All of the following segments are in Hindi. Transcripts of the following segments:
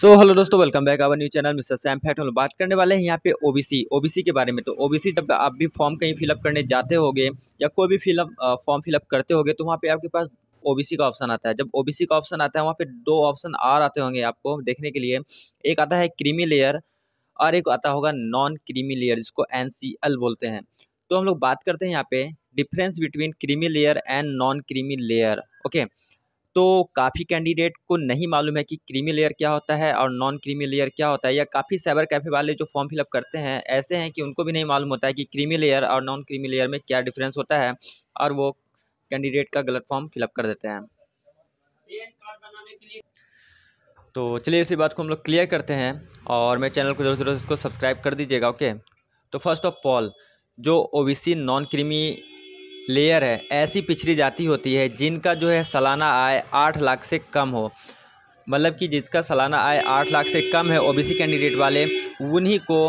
सो हेलो दोस्तों welcome back our new channel mister Sam Fat हम बात करने वाले हैं यहाँ पे ओबीसी ओबीसी के बारे में तो ओबीसी जब आप भी फॉर्म कहीं फिलअप करने जाते होगे या कोई भी फिलअप फॉर्म फिलअप करते होगे तो वहाँ पे आपके पास ओबीसी का ऑप्शन आता है जब ओबीसी का ऑप्शन आता है वहाँ पर दो ऑप्शन और आते होंगे आपको देखने के लिए एक आता है क्रीमी लेयर और एक आता होगा नॉन क्रीमी लेयर जिसको एन बोलते हैं तो हम लोग बात करते हैं यहाँ पे difference between creamy layer and non creamy layer okay okay? तो काफ़ी कैंडिडेट को नहीं मालूम है कि क्रीमी लेयर क्या होता है और नॉन क्रीमी लेयर क्या होता है या काफ़ी साइबर कैफ़े वाले जो फॉर्म फिलअप करते हैं ऐसे हैं कि उनको भी नहीं मालूम होता है कि क्रीमी लेयर और नॉन क्रीमी लेयर में क्या डिफरेंस होता है और वो कैंडिडेट का गलत फॉर्म फिलअप कर देते हैं तो चलिए इसी बात को हम लोग क्लियर करते हैं और मेरे चैनल को ज़रूर ज़रूर इसको सब्सक्राइब कर दीजिएगा ओके तो फर्स्ट ऑफ ऑल जो ओबीसी नॉन क्रीमी लेयर है ऐसी पिछड़ी जाति होती है जिनका जो है सालाना आय आठ लाख से कम हो मतलब कि जिसका सालाना आय आठ लाख से कम है ओबीसी कैंडिडेट वाले उन्हीं को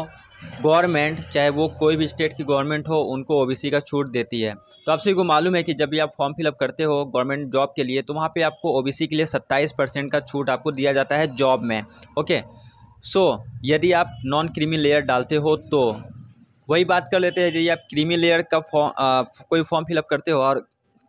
गवर्नमेंट चाहे वो कोई भी स्टेट की गवर्नमेंट हो उनको ओबीसी का छूट देती है तो आप सभी को मालूम है कि जब भी आप फॉर्म फिलअप करते हो गवर्नमेंट जॉब के लिए तो वहाँ पे आपको ओबीसी के लिए 27 परसेंट का छूट आपको दिया जाता है जॉब में ओके सो so, यदि आप नॉन क्रीमी लेयर डालते हो तो वही बात कर लेते हैं यदि आप क्रीमी लेयर का फॉर्म कोई फॉर्म फिलअप करते हो और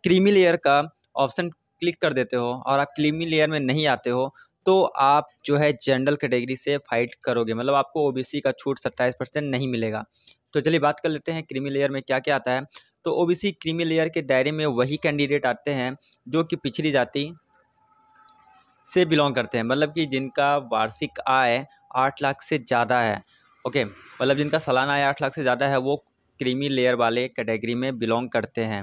क्रीमी लेयर का ऑप्शन क्लिक कर देते हो और आप क्रीमी लेयर में नहीं आते हो तो आप जो है जनरल कैटेगरी से फाइट करोगे मतलब आपको ओबीसी का छूट सत्ताईस परसेंट नहीं मिलेगा तो चलिए बात कर लेते हैं क्रीमी लेयर में क्या क्या आता है तो ओबीसी क्रीमी लेयर के दायरे में वही कैंडिडेट आते हैं जो कि पिछड़ी जाति से बिलोंग करते हैं मतलब कि जिनका वार्षिक आय आठ लाख से ज़्यादा है ओके मतलब जिनका सालाना आय आठ लाख से ज़्यादा है वो क्रीमी लेयर वाले कैटेगरी में बिलोंग करते हैं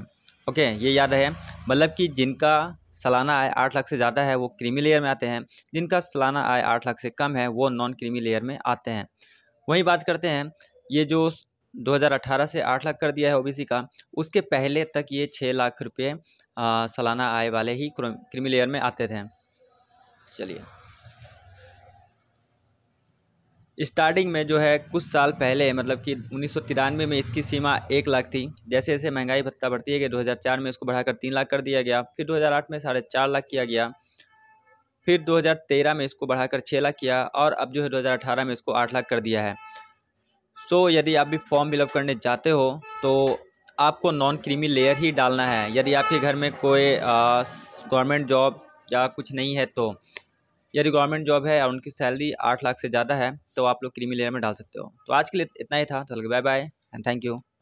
ओके ये याद रहे मतलब कि जिनका सालाना आय आठ लाख से ज़्यादा है वो क्रीमी लेयर में आते हैं जिनका सालाना आय आठ लाख से कम है वो नॉन क्रीमी लेयर में आते हैं वहीं बात करते हैं ये जो 2018 से आठ लाख कर दिया है ओबीसी का उसके पहले तक ये छः लाख रुपए सालाना आय वाले ही क्रीमी लेयर में आते थे चलिए स्टार्टिंग में जो है कुछ साल पहले मतलब कि उन्नीस में इसकी सीमा एक लाख थी जैसे जैसे महंगाई भत्ता बढ़ती है 2004 में इसको बढ़ाकर तीन लाख कर दिया गया फिर 2008 में साढ़े चार लाख किया गया फिर 2013 में इसको बढ़ाकर छः लाख किया और अब जो है 2018 में इसको आठ लाख कर दिया है सो so, यदि आप भी फॉर्म फिलअप करने जाते हो तो आपको नॉन क्रीमी लेयर ही डालना है यदि आपके घर में कोई गवर्नमेंट जॉब या कुछ नहीं है तो यदि गवर्नमेंट जॉब है और उनकी सैलरी आठ लाख से ज़्यादा है तो आप लोग क्रीमी लेयर में डाल सकते हो तो आज के लिए इतना ही था तो bye bye and thank you